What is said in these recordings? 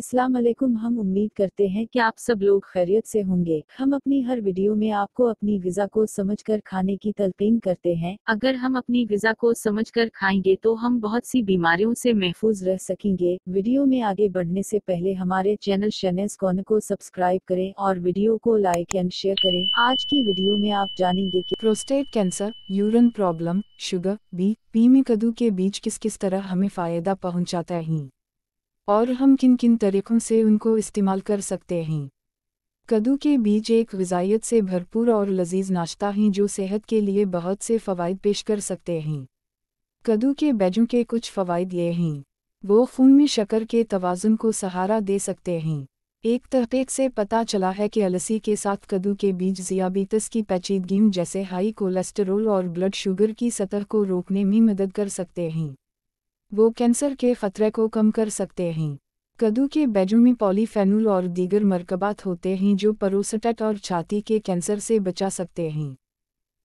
अस्सलाम वालेकुम हम उम्मीद करते हैं कि आप सब लोग खैरियत से होंगे हम अपनी हर वीडियो में आपको अपनी गजा को समझकर खाने की तलकीन करते हैं अगर हम अपनी गजा को समझकर खाएंगे तो हम बहुत सी बीमारियों से महफूज रह सकेंगे वीडियो में आगे बढ़ने से पहले हमारे चैनल शनेस कौन को सब्सक्राइब करें और वीडियो को लाइक एंड शेयर करें आज की वीडियो में आप जानेंगे की prostate cancer urine problem sugar B P में कदू के बीच किस किस तरह हमें फायदा पहुँचाता है और हम किन किन तरीक़ों से उनको इस्तेमाल कर सकते हैं कद्दू के बीज एक गजाइत से भरपूर और लजीज नाश्ता हैं जो सेहत के लिए बहुत से फ़वाद पेश कर सकते हैं कद्दू के बैजों के कुछ फ़वाद ये हैं वो खून में शकर के तोज़ुन को सहारा दे सकते हैं एक तहकीक से पता चला है कि अलसी के साथ कद्दू के बीज ज़ियाबीतस की पैचीदगियों जैसे हाई कोलेस्टरोल और ब्लड शुगर की सतह को रोकने में मदद कर सकते हैं वो कैंसर के खतरे को कम कर सकते हैं कद्दू के बेजों में पॉलीफेनोल और दीगर मरकबात होते हैं जो परोसटेट और छाती के कैंसर से बचा सकते हैं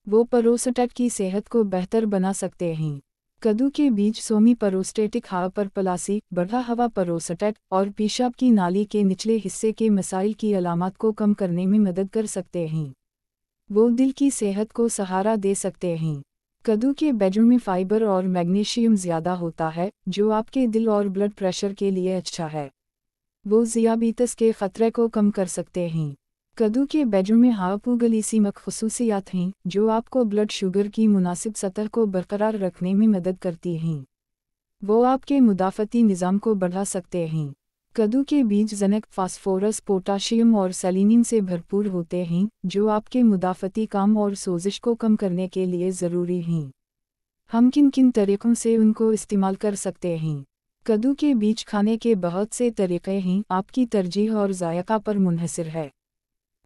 वो परोसटेट की सेहत को बेहतर बना सकते हैं कद्दू के बीज सोमी परोस्टेटिक हवा पर पलासी बढ़ा हवा परोसटेट और पेशाब की नाली के निचले हिस्से के मसाइल की अलामत को कम करने में मदद कर सकते हैं वो दिल की सेहत को सहारा दे सकते हैं कद्दू के बेडरूम में फाइबर और मैग्नीशियम ज़्यादा होता है जो आपके दिल और ब्लड प्रेशर के लिए अच्छा है वो ज़ियाबीतस के ख़तरे को कम कर सकते हैं कद्दू के बेडरूम में हापूगलीसी मखसूसियात हैं जो आपको ब्लड शुगर की मुनासिब सतह को बरकरार रखने में मदद करती हैं वो आपके मुदाफ़ती निज़ाम को बढ़ा सकते हैं कद्दू के बीज जनक फास्फोरस पोटाशियम और सेलिनिन से भरपूर होते हैं जो आपके मुदाफती काम और सोजिश को कम करने के लिए ज़रूरी हैं हम किन किन तरीक़ों से उनको इस्तेमाल कर सकते हैं कद्दू के बीज खाने के बहुत से तरीक़े हैं आपकी तरजीह और जायका पर मुनहसर है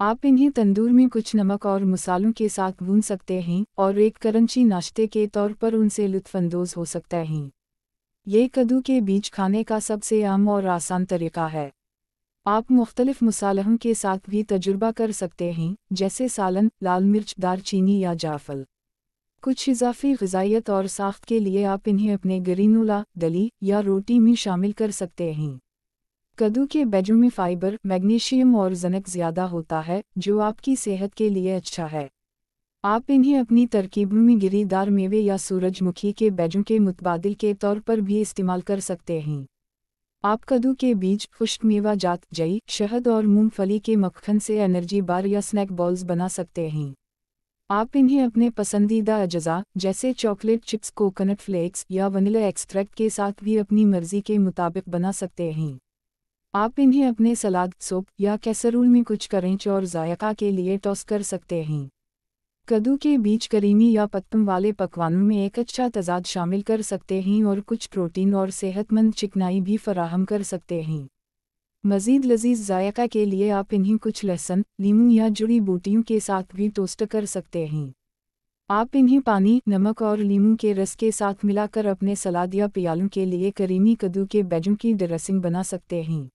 आप इन्हें तंदूर में कुछ नमक और मसालों के साथ भून सकते हैं और एक करंची नाश्ते के तौर पर उनसे लुत्फानंदोज़ हो सकते हैं ये कद्दू के बीज खाने का सबसे आम और आसान तरीका है आप मुख्तलिफ मसालहम के साथ भी तजुर्बा कर सकते हैं जैसे सालन लाल मिर्च दारचीनी या जाफल कुछ इजाफी गजाइत और साख्त के लिए आप इन्हें अपने गरीनुला दली या रोटी में शामिल कर सकते हैं कद्दू के बेजों में फाइबर मैग्नीशियम और जनक ज़्यादा होता है जो आपकी सेहत के लिए अच्छा है आप इन्हें अपनी तरकीब में गिरीदार मेवे या सूरजमुखी के बैजों के मुतबादिल के तौर पर भी इस्तेमाल कर सकते हैं आप कद्दू के बीज खुश्क मेवा जात जई शहद और मूंगफली के मक्खन से एनर्जी बार या स्नैक बॉल्स बना सकते हैं आप इन्हें अपने पसंदीदा अज्जा जैसे चॉकलेट चिप्स कोकोनट फ्लेक्स या वनीला एक्सट्रैक्ट के साथ भी अपनी मर्जी के मुताबिक बना सकते हैं आप इन्हें अपने सलाद सूप या कैसरूल में कुछ करेंच और जायका के लिए टॉस कर सकते हैं कद्दू के बीज करीमी या पत्तम वाले पकवानों में एक अच्छा तजाद शामिल कर सकते हैं और कुछ प्रोटीन और सेहतमंद चिकनाई भी फराहम कर सकते हैं मज़ीद लजीज जायका के लिए आप इन्हें कुछ लहसुन लीमू या जुड़ी बूटियों के साथ भी टोस्ट कर सकते हैं आप इन्हें पानी नमक और लीमू के रस के साथ मिलाकर अपने सलाद या प्यालों के लिए करीमी कद्दू के बैजों की ड्रेसिंग बना सकते हैं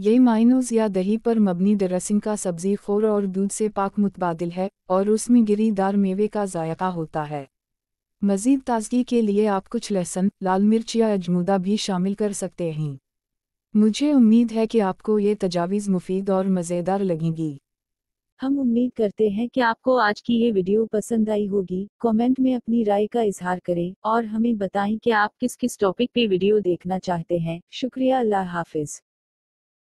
ये माइनोज या दही पर मबनी ड्रेसिंग का सब्जी खोर और दूध से पाक मुतबादल है और उसमें गिरीदार मेवे का जायका होता है मज़ीद ताजगी के लिए आप कुछ लहसुन लाल मिर्च या अजमुदा भी शामिल कर सकते हैं मुझे उम्मीद है कि आपको ये तजावीज़ मुफीद और मज़ेदार लगेंगी हम उम्मीद करते हैं कि आपको आज की ये वीडियो पसंद आई होगी कमेंट में अपनी राय का इजहार करें और हमें बताएं कि आप किस किस टॉपिक पे वीडियो देखना चाहते हैं शुक्रिया अल्लाह हाफिज़